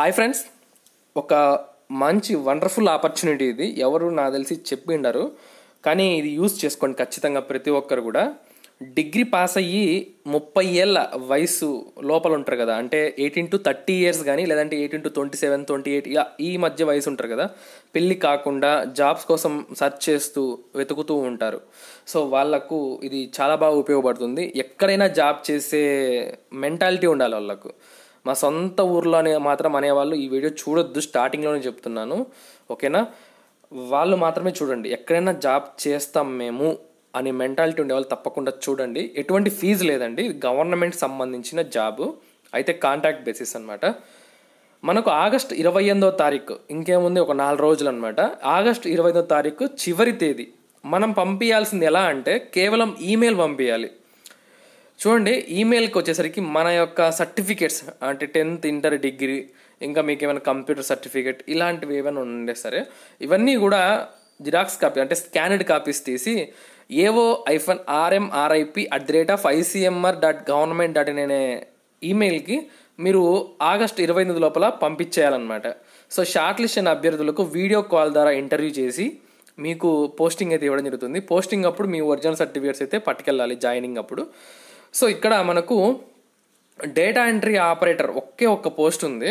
hi friends ఒక మంచి wonderful opportunity ఇది ఎవరు నాకు తెలిసి చెప్పి ఉండరు కానీ ఇది యూజ్ చేసుకోండి ఖచ్చితంగా ప్రతి ఒక్కరు కూడా డిగ్రీ పాస్ అయ్యి ముప్పై ఏళ్ళ వయసు లోపల ఉంటారు కదా అంటే ఎయిటీన్ టు థర్టీ ఇయర్స్ కానీ లేదంటే eighteen to twenty seven twenty eight ఈ మధ్య వయసు ఉంటారు కదా పెళ్ళి కాకుండా జాబ్స్ కోసం సర్చ్ చేస్తూ వెతుకుతూ ఉంటారు సో వాళ్ళకు ఇది చాలా బాగా ఉపయోగపడుతుంది ఎక్కడైనా జాబ్ చేసే మెంటాలిటీ ఉండాలి వాళ్ళకు మా సొంత ఊర్లోనే మాత్రం అనేవాళ్ళు ఈ వీడియో చూడొద్దు స్టార్టింగ్లోనే చెప్తున్నాను ఓకేనా వాళ్ళు మాత్రమే చూడండి ఎక్కడైనా జాబ్ చేస్తాం మేము అనే మెంటాలిటీ ఉండేవాళ్ళు తప్పకుండా చూడండి ఎటువంటి ఫీజు లేదండి గవర్నమెంట్ సంబంధించిన జాబు అయితే కాంటాక్ట్ బేసిస్ అనమాట మనకు ఆగస్ట్ ఇరవై ఎనిమిదో తారీఖు ఇంకేముంది ఒక నాలుగు రోజులు అనమాట ఆగస్ట్ ఇరవై ఐదో తారీఖు చివరి తేదీ మనం పంపించాల్సింది ఎలా అంటే కేవలం ఈమెయిల్ పంపించాలి చూడండి ఈమెయిల్కి వచ్చేసరికి మన యొక్క సర్టిఫికేట్స్ అంటే టెన్త్ ఇంటర్ డిగ్రీ ఇంకా మీకు ఏమైనా కంప్యూటర్ సర్టిఫికేట్ ఇలాంటివి ఏమైనా ఉండే సరే ఇవన్నీ కూడా జిరాక్స్ కాపీ అంటే స్కానర్డ్ కాపీస్ తీసి ఏవో ఐఫన్ RMRIP at the rate of ICMR dot government dot in అనే ఈమెయిల్కి మీరు ఆగస్ట్ ఇరవై ఎనిమిది లోపల పంపించేయాలన్నమాట సో షార్ట్ లిస్ట్ అయిన అభ్యర్థులకు వీడియో కాల్ ద్వారా ఇంటర్వ్యూ చేసి మీకు పోస్టింగ్ అయితే ఇవ్వడం జరుగుతుంది పోస్టింగ్ అప్పుడు మీ ఒరిజినల్ సర్టిఫికేట్స్ అయితే పట్టుకెళ్ళాలి జాయినింగ్ అప్పుడు సో ఇక్కడ మనకు డేటా ఎంట్రీ ఆపరేటర్ ఒకే ఒక్క పోస్ట్ ఉంది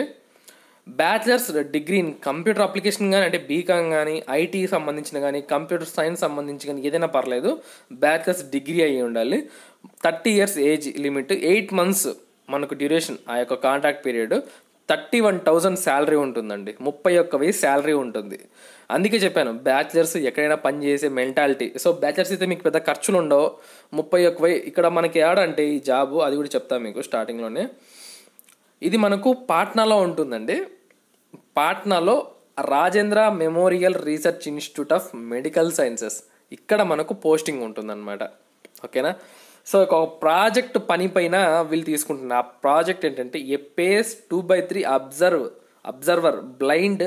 bachelors degree in computer application కానీ అంటే బీకామ్ కానీ ఐటీ సంబంధించిన కానీ కంప్యూటర్ సైన్స్ సంబంధించి కానీ ఏదైనా పర్లేదు బ్యాచిలర్స్ డిగ్రీ అయ్యి ఉండాలి thirty years age limit eight months మనకు డ్యూరేషన్ ఆ యొక్క contract period thirty one thousand salary ఉంటుందండి ముప్పై ఒక్క వెయ్యి శాలరీ ఉంటుంది అందుకే చెప్పాను బ్యాచిలర్స్ ఎక్కడైనా పని చేసే మెంటాలిటీ సో బ్యాచిలర్స్ అయితే మీకు పెద్ద ఖర్చులు ఉండవు ముప్పై ఒక్క వెయ్యి ఇక్కడ మనకి ఏడంటే ఈ జాబు అది కూడా చెప్తాను మీకు స్టార్టింగ్లోనే ఇది మనకు పాట్నాలో ఉంటుందండి పాట్నాలో Rajendra memorial research institute of medical sciences ఇక్కడ మనకు పోస్టింగ్ ఉంటుందన్నమాట ఓకేనా సో ఒక ప్రాజెక్ట్ పని పైన వీళ్ళు తీసుకుంటున్న ఆ ప్రాజెక్ట్ ఏంటంటే a phase two by three observe observer blind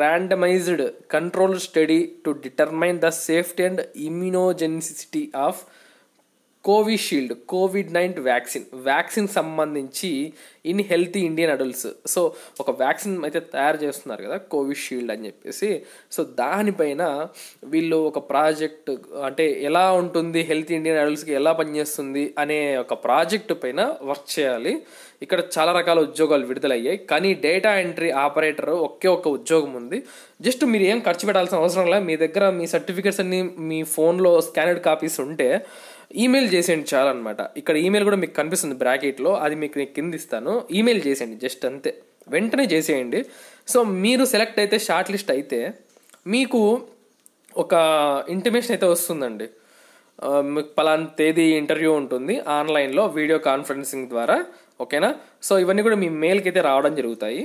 randomised control study to determine the safety and immunogenicity of Covishield COVID nineteen vaccine vaccine సంబంధించి in healthy Indian adults so ఒక వ్యాక్సిన్ అయితే తయారు చేస్తున్నారు కదా కోవిషీల్డ్ అని చెప్పేసి సో దానిపైన వీళ్ళు ఒక ప్రాజెక్ట్ అంటే ఎలా ఉంటుంది హెల్తీ ఇండియన్ అడల్ట్స్కి ఎలా పనిచేస్తుంది అనే ఒక ప్రాజెక్ట్ పైన వర్క్ చేయాలి ఇక్కడ చాలా రకాల ఉద్యోగాలు విడుదలయ్యాయి కానీ డేటా ఎంట్రీ ఆపరేటర్ ఒకే ఒక్క ఉద్యోగం ఉంది జస్ట్ మీరు ఏం ఖర్చు పెట్టాల్సిన అవసరం లేదు మీ దగ్గర మీ సర్టిఫికేట్స్ అన్ని మీ ఫోన్లో స్కానర్డ్ కాపీస్ ఉంటే ఈమెయిల్ చేసేయండి చాలా అనమాట ఇక్కడ ఈమెయిల్ కూడా మీకు కనిపిస్తుంది బ్రాకెట్లో అది మీకు నేను కింద ఇస్తాను ఈమెయిల్ చేసేయండి జస్ట్ అంతే వెంటనే చేసేయండి సో మీరు సెలెక్ట్ అయితే షార్ట్ లిస్ట్ అయితే మీకు ఒక ఇంటిమేషన్ అయితే వస్తుందండి మీకు పలానా తేదీ ఇంటర్వ్యూ ఉంటుంది ఆన్లైన్లో వీడియో కాన్ఫరెన్సింగ్ ద్వారా ఓకేనా సో ఇవన్నీ కూడా మీ మెయిల్కి అయితే రావడం జరుగుతాయి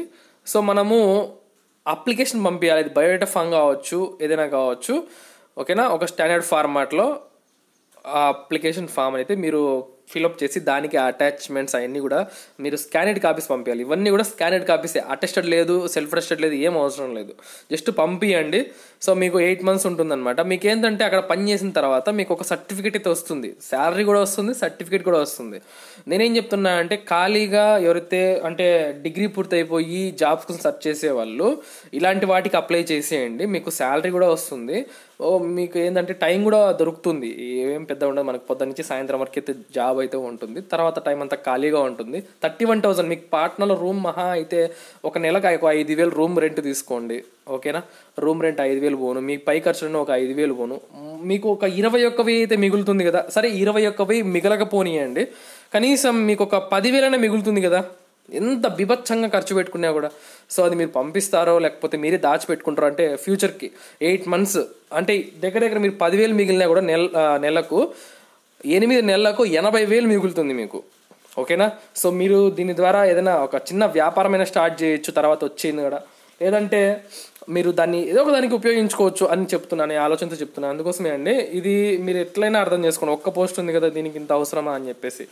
సో మనము అప్లికేషన్ పంపించాలి బయోడేటా ఫామ్ కావచ్చు ఏదైనా కావచ్చు ఓకేనా ఒక స్టాండర్డ్ ఫార్మాట్లో ఆ అప్లికేషన్ ఫామ్ అయితే మీరు ఫిలప్ చేసి దానికి అటాచ్మెంట్స్ అవన్నీ కూడా మీరు స్కానెడ్ కాపీస్ పంపించాలి ఇవన్నీ కూడా స్కానెడ్ కాపీసే అటెస్టెడ్ లేదు సెల్ఫ్ అటెస్టెడ్ లేదు ఏం అవసరం లేదు జస్ట్ పంపించండి సో మీకు ఎయిట్ మంత్స్ ఉంటుందన్నమాట మీకు ఏంటంటే అక్కడ పని చేసిన తర్వాత మీకు ఒక సర్టిఫికేట్ అయితే వస్తుంది శాలరీ కూడా వస్తుంది సర్టిఫికేట్ కూడా వస్తుంది నేనేం చెప్తున్నా అంటే ఖాళీగా ఎవరైతే అంటే డిగ్రీ పూర్తయిపోయి జాబ్స్ కోసం సెర్చ్ చేసే వాళ్ళు ఇలాంటి వాటికి అప్లై చేసేయండి మీకు శాలరీ కూడా వస్తుంది ఓ మీకు ఏంటంటే టైం కూడా దొరుకుతుంది ఏం పెద్ద ఉండదు మనకు పొద్దు నుంచి సాయంత్రం వరకు అయితే జాబ్ సెలవు అయితే ఉంటుంది తర్వాత టైం అంతా ఖాళీగా ఉంటుంది థర్టీ వన్ థౌసండ్ మీకు పాట్నాలో రూమ్ మహా అయితే ఒక నెలకు ఒక ఐదు వేలు రూమ్ రెంట్ తీసుకోండి ఓకేనా రూమ్ రెంట్ ఐదు వేలు పోను మీ పై ఖర్చులను ఒక ఐదు వేలు పోను మీకు ఒక ఇరవై ఒక్క వెయ్యి అయితే మిగులుతుంది కదా సరే ఇరవై ఒక్క వెయ్యి మిగలకపోనియండి కనీసం మీకు ఒక పదివేలనే మిగులుతుంది కదా ఎంత బిభత్సంగా ఖర్చు పెట్టుకున్నా కూడా సో అది మీరు పంపిస్తారో లేకపోతే మీరే దాచిపెట్టుకుంటారో అంటే ఫ్యూచర్కి ఎయిట్ మంత్స్ అంటే దగ్గర దగ్గర మీరు పదివేలు మిగిలినా కూడా నెల నెలకు ఎనిమిది నెలలకు ఎనభై వేలు మిగులుతుంది మీకు ఓకేనా సో మీరు దీని ద్వారా ఏదైనా ఒక చిన్న వ్యాపారమైనా స్టార్ట్ చేయొచ్చు తర్వాత వచ్చింది కూడా లేదంటే మీరు దాన్ని ఏదో ఒక దానికి ఉపయోగించుకోవచ్చు అని చెప్తున్నాను ఆలోచనతో చెప్తున్నాను అందుకోసమే అండి ఇది మీరు ఎట్లయినా అర్థం చేసుకోండి ఒక్క పోస్ట్ ఉంది కదా దీనికి ఇంత అవసరమా అని చెప్పేసి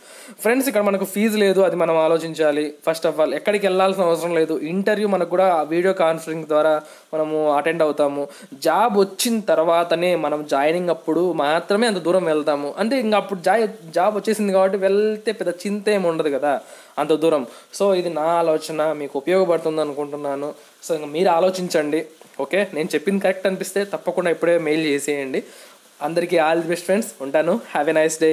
ఫ్రెండ్స్ ఇక్కడ మనకు ఫీజు లేదు అది మనం ఆలోచించాలి ఫస్ట్ ఆఫ్ ఆల్ ఎక్కడికి వెళ్ళాల్సిన అవసరం లేదు ఇంటర్వ్యూ మనకు కూడా వీడియో కాన్ఫరెన్స్ ద్వారా మనము అటెండ్ అవుతాము జాబ్ వచ్చిన తర్వాతనే మనం జాయినింగ్ అప్పుడు మాత్రమే అంత దూరం వెళ్తాము అంటే ఇంకా అప్పుడు జాయ్ జాబ్ వచ్చేసింది కాబట్టి వెళ్తే పెద్ద చింత ఏమి ఉండదు కదా అంత దూరం సో ఇది నా ఆలోచన మీకు ఉపయోగపడుతుంది అనుకుంటున్నాను సో ఇంకా మీరు ఆలోచించండి ఓకే నేను చెప్పింది కరెక్ట్ అనిపిస్తే తప్పకుండా ఇప్పుడే మెయిల్ చేసేయండి అందరికీ ఆల్ ది బెస్ట్ ఫ్రెండ్స్ ఉంటాను హ్యావ్ ఎ నైస్ డే